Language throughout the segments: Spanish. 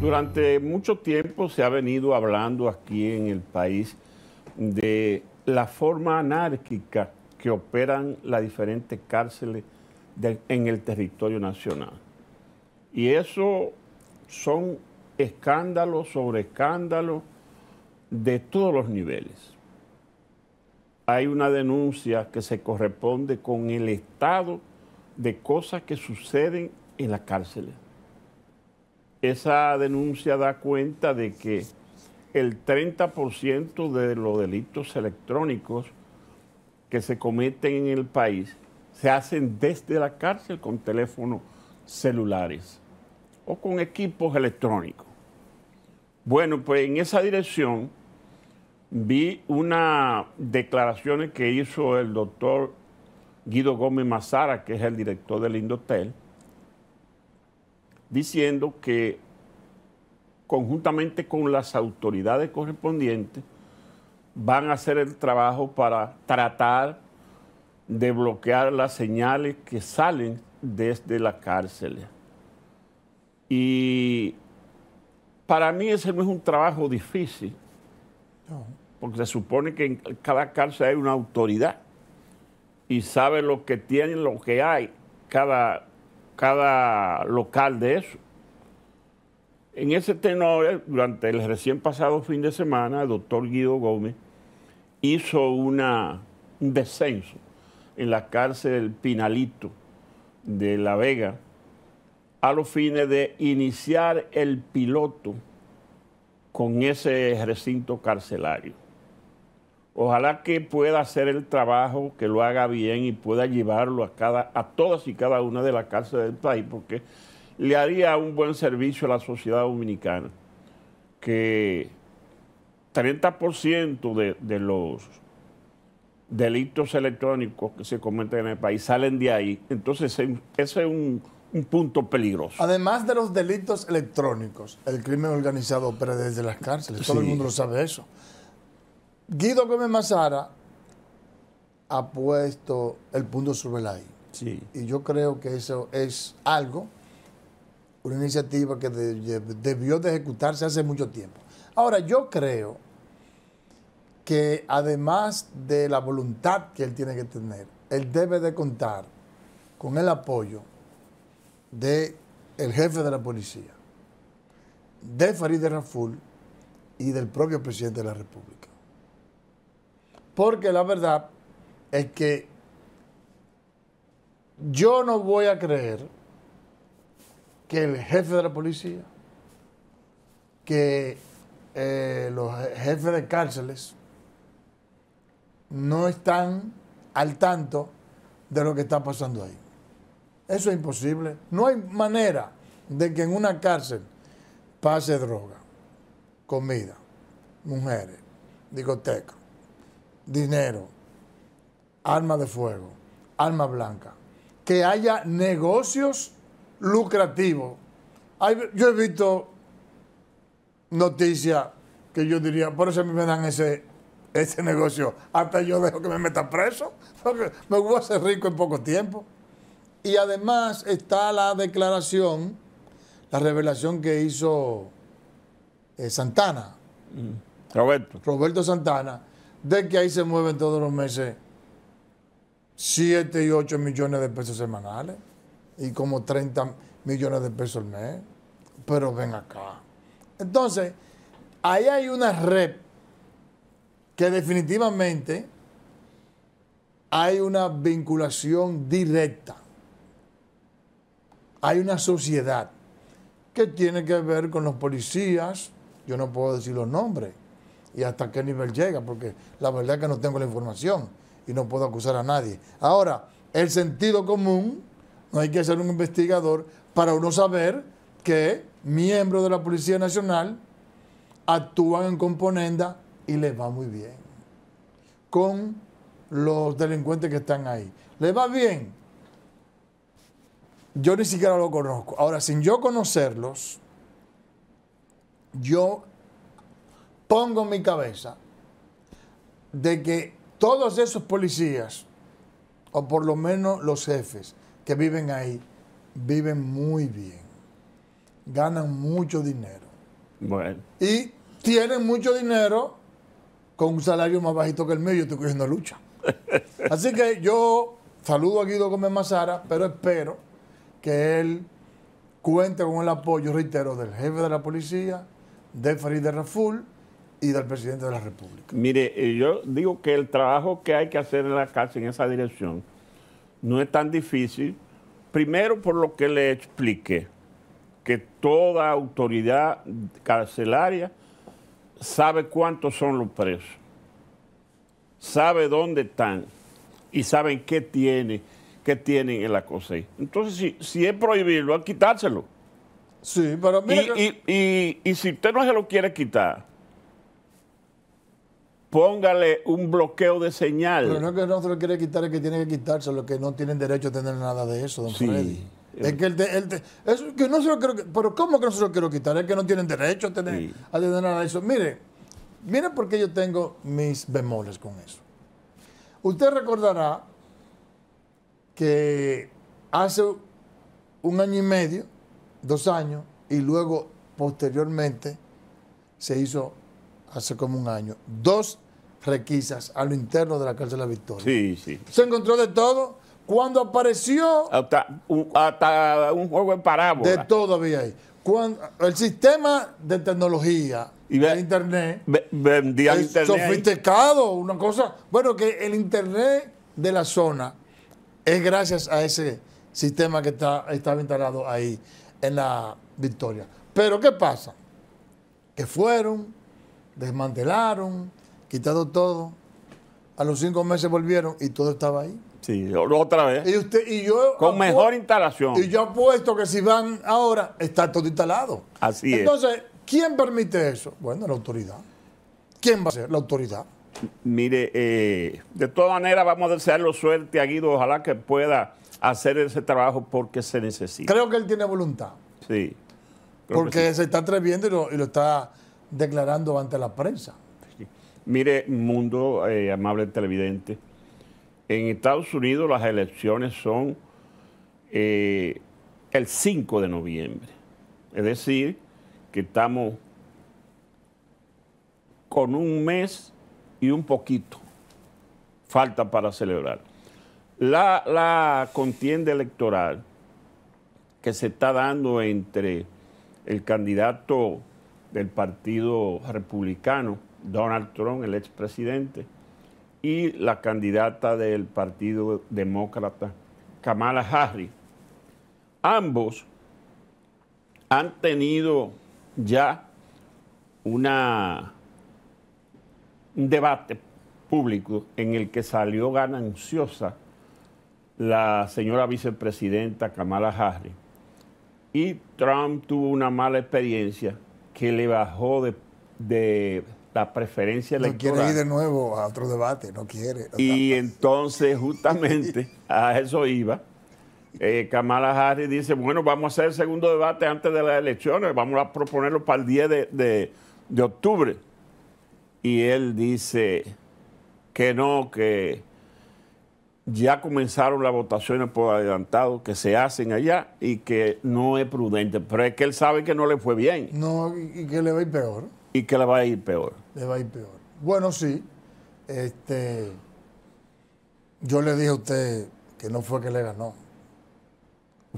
Durante mucho tiempo se ha venido hablando aquí en el país de la forma anárquica que operan las diferentes cárceles en el territorio nacional. Y eso son escándalos sobre escándalos de todos los niveles. Hay una denuncia que se corresponde con el estado de cosas que suceden en las cárceles esa denuncia da cuenta de que el 30% de los delitos electrónicos que se cometen en el país se hacen desde la cárcel con teléfonos celulares o con equipos electrónicos. Bueno, pues en esa dirección vi una declaraciones que hizo el doctor Guido Gómez Mazara, que es el director del Indotel, diciendo que conjuntamente con las autoridades correspondientes van a hacer el trabajo para tratar de bloquear las señales que salen desde la cárcel. Y para mí ese no es un trabajo difícil, porque se supone que en cada cárcel hay una autoridad y sabe lo que tiene, lo que hay cada cada local de eso. En ese tenor, durante el recién pasado fin de semana, el doctor Guido Gómez hizo una, un descenso en la cárcel Pinalito de La Vega a los fines de iniciar el piloto con ese recinto carcelario. Ojalá que pueda hacer el trabajo, que lo haga bien y pueda llevarlo a, cada, a todas y cada una de las cárceles del país, porque le haría un buen servicio a la sociedad dominicana, que 30% de, de los delitos electrónicos que se cometen en el país salen de ahí. Entonces, ese es un, punto peligroso. Además de los delitos electrónicos, el crimen organizado opera desde las cárceles. Todo el mundo lo sabe eso. Guido Gómez Mazara ha puesto el punto sobre la I. Sí. Y yo creo que eso es algo, una iniciativa que debió de ejecutarse hace mucho tiempo. Ahora, yo creo que además de la voluntad que él tiene que tener, él debe de contar con el apoyo del el jefe de la policía, de Farid Raful y del propio presidente de la República. Porque la verdad es que yo no voy a creer que el jefe de la policía, que eh, los jefes de cárceles no están al tanto de lo que está pasando ahí. Eso es imposible. No hay manera de que en una cárcel pase droga, comida, mujeres, discoteca dinero, arma de fuego, arma blanca, que haya negocios lucrativos. yo he visto noticias que yo diría, por eso me dan ese, ese negocio, hasta yo dejo que me meta preso, porque me voy a hacer rico en poco tiempo. Y además está la declaración, la revelación que hizo eh, Santana. Mm. Roberto. Roberto Santana, de que ahí se mueven todos los meses 7 y 8 millones de pesos semanales y como 30 millones de pesos al mes. Pero ven acá. Entonces, ahí hay una red que definitivamente hay una vinculación directa. Hay una sociedad que tiene que ver con los policías, yo no puedo decir los nombres, y hasta qué nivel llega, porque la verdad es que no tengo la información y no puedo acusar a nadie. Ahora, el sentido común, no hay que ser un investigador para uno saber que miembros de la Policía Nacional actúan en componenda y les va muy bien con los delincuentes que están ahí. ¿Les va bien? Yo ni siquiera lo conozco. Ahora, sin yo conocerlos, yo pongo en mi cabeza de que todos esos policías, o por lo menos los jefes que viven ahí, viven muy bien, ganan mucho dinero. Bueno. Y tienen mucho dinero con un salario más bajito que el mío, yo estoy cogiendo lucha. Así que yo saludo a Guido Gómez Mazara, pero espero que él cuente con el apoyo, reitero, del jefe de la policía, de de Raful, del presidente de la República. Mire, eh, yo digo que el trabajo que hay que hacer en la cárcel en esa dirección no es tan difícil. Primero, por lo que le expliqué, que toda autoridad carcelaria sabe cuántos son los presos, sabe dónde están y saben qué tiene, qué tienen en la cosa. Entonces, si, es prohibirlo, hay quitárselo. Sí, pero mira y, si usted no se lo quiere quitar, póngale un bloqueo de señal. Pero no es que no se lo quiere quitar, es que tiene que quitarse los que no tienen derecho a tener nada de eso, don sí. Freddy. Es que, no pero ¿cómo que no se lo quiero quitar? Es que no tienen derecho a tener, nada de eso. Mire, mire por qué yo tengo mis bemoles con eso. Usted recordará que hace un año y medio, dos años, y luego posteriormente se hizo hace como un año, dos requisas a lo interno de la cárcel de la Victoria. Sí, sí. Se encontró de todo. Cuando apareció... Hasta un, juego de parábola. De todo había ahí. Cuando, el sistema de tecnología, y internet, sofisticado, una cosa... Bueno, que el internet de la zona es gracias a ese sistema que está, estaba instalado ahí en la Victoria. Pero ¿qué pasa? Que fueron, desmantelaron, quitado todo. A los cinco meses volvieron y todo estaba ahí. Sí, otra vez. Y usted y yo con mejor instalación. Y yo apuesto que si van ahora está todo instalado. Así es. Entonces, ¿quién permite eso? Bueno, la autoridad. ¿Quién va a ser? La autoridad. Mire, eh, de todas maneras vamos a desearle suerte a Guido, ojalá que pueda hacer ese trabajo porque se necesita. Creo que él tiene voluntad. Sí. Porque se está atreviendo y lo está declarando ante la prensa. Mire, mundo eh, amable televidente, en Estados Unidos las elecciones son eh, el 5 de noviembre. Es decir, que estamos con un mes y un poquito falta para celebrar. La, la, contienda electoral que se está dando entre el candidato del Partido Republicano, Donald Trump, el expresidente, y la candidata del Partido Demócrata, Kamala Harris. Ambos han tenido ya una, un debate público en el que salió gananciosa la señora vicepresidenta Kamala Harris. Y Trump tuvo una mala experiencia que le bajó de la preferencia electoral. No quiere ir de nuevo a otro debate, no quiere. y entonces justamente a eso iba. Eh, Kamala Harris dice, bueno, vamos a hacer el segundo debate antes de las elecciones, vamos a proponerlo para el 10 de, de octubre. Y él dice que no, que ya comenzaron las votaciones por adelantado que se hacen allá y que no es prudente. Pero es que él sabe que no le fue bien. No, y que le va a ir peor que le va a ir peor. Le va a ir peor. Bueno, sí. Este, yo le dije a usted que no fue que le ganó.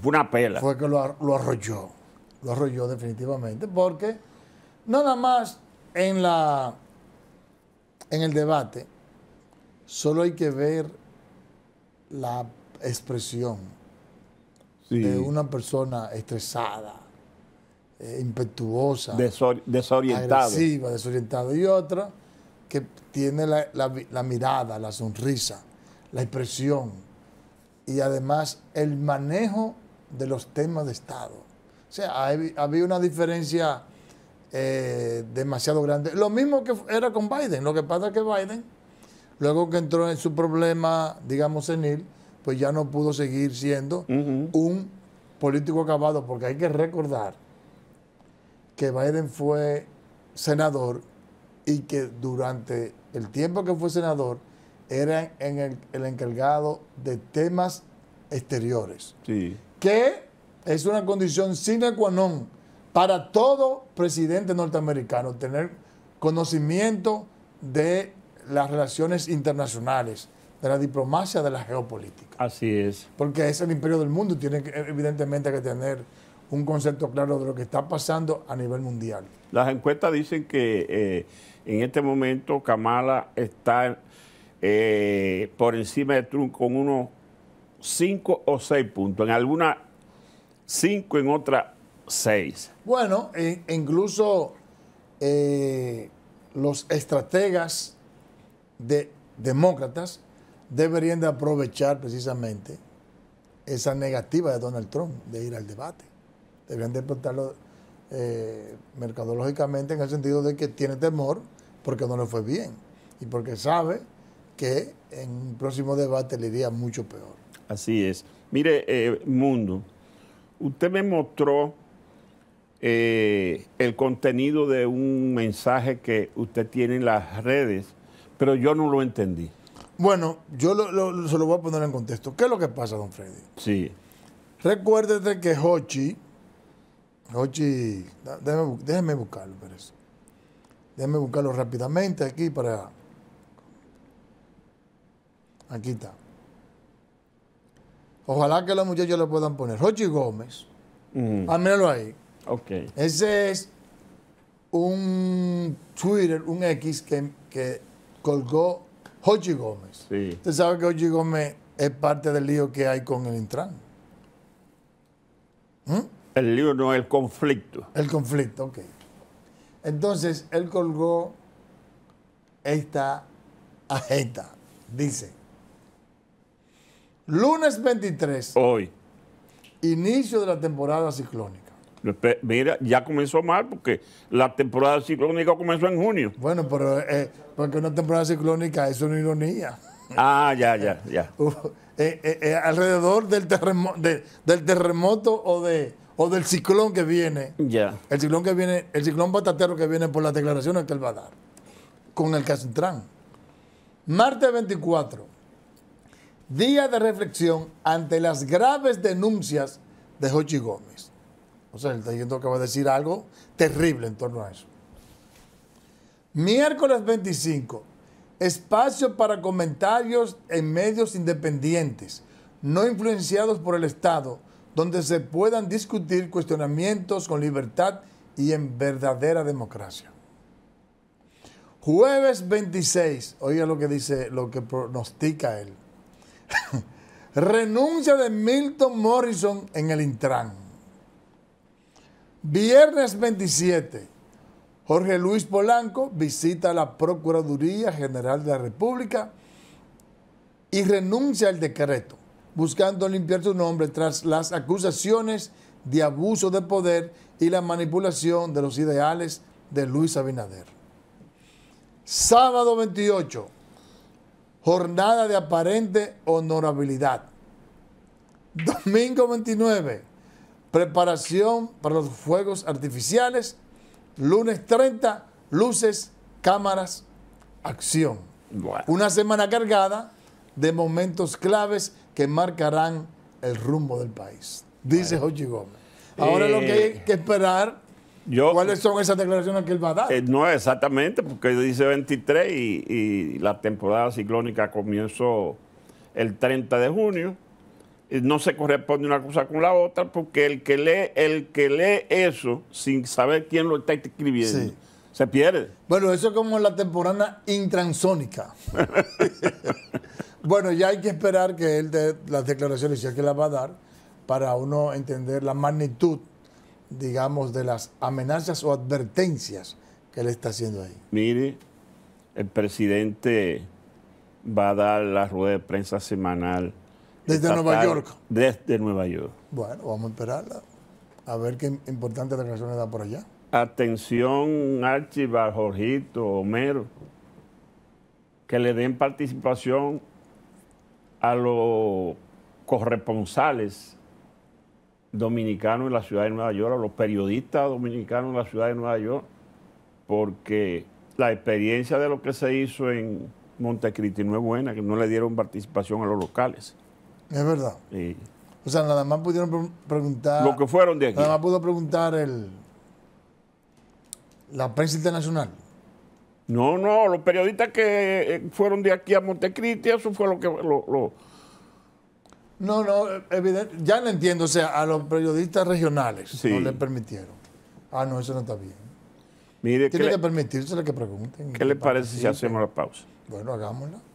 Fue una pela. Fue que lo, arrolló. Lo arrolló definitivamente. Porque nada más en la en el debate solo hay que ver la expresión de una persona estresada, eh, impetuosa, desorientada. agresiva, y otra que tiene la, mirada, la sonrisa, la expresión y además el manejo de los temas de Estado. O sea, había una diferencia eh, demasiado grande. Lo mismo que era con Biden. Lo que pasa es que Biden, luego que entró en su problema, digamos, senil, pues ya no pudo seguir siendo un político acabado, porque hay que recordar que Biden fue senador y que durante el tiempo que fue senador era en el, encargado de temas exteriores. Sí. Que es una condición sine qua non para todo presidente norteamericano, tener conocimiento de las relaciones internacionales, de la diplomacia, de la geopolítica. Así es. Porque es el imperio del mundo, tiene evidentemente que tener un concepto claro de lo que está pasando a nivel mundial. Las encuestas dicen que eh, en este momento Kamala está eh, por encima de Trump con unos 5 o 6 puntos, en alguna 5, en otra 6. Bueno, e, incluso eh, los estrategas de demócratas deberían de aprovechar precisamente esa negativa de Donald Trump de ir al debate. Deberían de explotarlo eh, mercadológicamente en el sentido de que tiene temor porque no le fue bien y porque sabe que en un próximo debate le iría mucho peor. Así es. Mire, eh, Mundo, usted me mostró eh, el contenido de un mensaje que usted tiene en las redes, pero yo no lo entendí. Bueno, yo se lo voy a poner en contexto. ¿Qué es lo que pasa, don Freddy? Sí. Recuérdete que Hochi, Rochi, déjeme, buscarlo, eso. Déjeme buscarlo rápidamente aquí para. Aquí está. Ojalá que los muchachos lo puedan poner. Rochi Gómez. Mm. Ah, ahí. Ok. Ese es un Twitter, un X que, colgó Hochi Gómez. Sí. Usted sabe que Hochi Gómez es parte del lío que hay con el Intran. ¿Mm? El libro no, el conflicto. El conflicto, ok. Entonces, él colgó esta agenda. Dice, lunes 23. Hoy. Inicio de la temporada ciclónica. Mira, ya comenzó mal porque la temporada ciclónica comenzó en junio. Bueno, pero eh, porque una temporada ciclónica es una ironía. Ah, ya, ya, ya. Uh, eh, eh, alrededor del, del terremoto o de o del ciclón que viene. Ya. El ciclón que viene, el ciclón batatero que viene por las declaraciones que él va a dar con el Casentrán. Martes 24. Día de reflexión ante las graves denuncias de Jochi Gómez. O sea, el diciendo que va a decir algo terrible en torno a eso. Miércoles 25. Espacio para comentarios en medios independientes, no influenciados por el Estado donde se puedan discutir cuestionamientos con libertad y en verdadera democracia. Jueves 26, oiga lo que dice, lo que pronostica él. Renuncia de Milton Morrison en el Intran. Viernes 27, Jorge Luis Polanco visita la Procuraduría General de la República y renuncia al decreto buscando limpiar su nombre tras las acusaciones de abuso de poder y la manipulación de los ideales de Luis Abinader. Sábado 28, jornada de aparente honorabilidad. Domingo 29, preparación para los fuegos artificiales. Lunes 30, luces, cámaras, acción. Una semana cargada de momentos claves que marcarán el rumbo del país, dice Jochi Gómez. Ahora lo que eh, hay que esperar, ¿cuáles son esas declaraciones que él va a dar? Eh, no exactamente, porque dice 23 y, la temporada ciclónica comenzó el 30 de junio no se corresponde una cosa con la otra, porque el que lee, el que lee eso sin saber quién lo está escribiendo. Se pierde. Bueno, eso es como la temporada intransónica. Bueno, ya hay que esperar que él dé las declaraciones, ya que las va a dar, para uno entender la magnitud, digamos, de las amenazas o advertencias que él está haciendo ahí. Mire, el presidente va a dar la rueda de prensa semanal. Desde Nueva York. Desde Nueva York. Bueno, vamos a esperarla. A ver qué importantes declaraciones da por allá. Atención, Archibald, Jorgito, Homero. Que le den participación a los corresponsales dominicanos en la ciudad de Nueva York, a los periodistas dominicanos en la ciudad de Nueva York, porque la experiencia de lo que se hizo en Montecristi no es buena, que no le dieron participación a los locales. Es verdad. Sí. O sea, nada más pudieron preguntar. Lo que fueron de aquí. Nada más pudo preguntar el, la prensa internacional. No, no, los periodistas que eh, fueron de aquí a Montecristi, eso fue lo que... Lo, No, no, evidente, ya no entiendo, o sea, a los periodistas regionales no le permitieron. Ah, no, eso no está bien. Mire, Tiene que, permitírselo que pregunten. ¿Qué le parece si hacemos la pausa? Bueno, hagámosla.